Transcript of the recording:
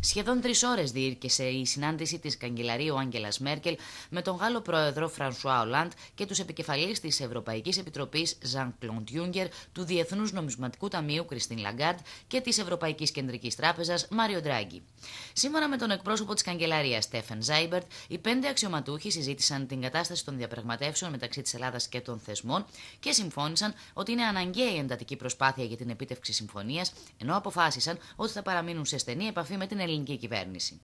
Σχεδόν τρεις ώρες διήρκεσε η συνάντηση της καγκελαρίου Άγγελας Μέρκελ με τον Γάλλο πρόεδρο Φρανσουά Ολάντ και τους επικεφαλεί της Ευρωπαϊκής Επιτροπής Ζαν Κλοντ Γιούγκερ, του Διεθνούς Νομισματικού Ταμείου Κριστίν Λαγκάρτ και της Ευρωπαϊκής Κεντρικής Τράπεζας Μάριο Ντράγκη. Σήμερα με τον εκπρόσωπο της Καγκελαρίας, Στέφεν Ζάιμπερτ, οι πέντε αξιωματούχοι συζήτησαν την κατάσταση των διαπραγματεύσεων μεταξύ της Ελλάδας και των θεσμών και συμφώνησαν ότι είναι αναγκαία η εντατική προσπάθεια για την επίτευξη συμφωνίας, ενώ αποφάσισαν ότι θα παραμείνουν σε στενή επαφή με την ελληνική κυβέρνηση.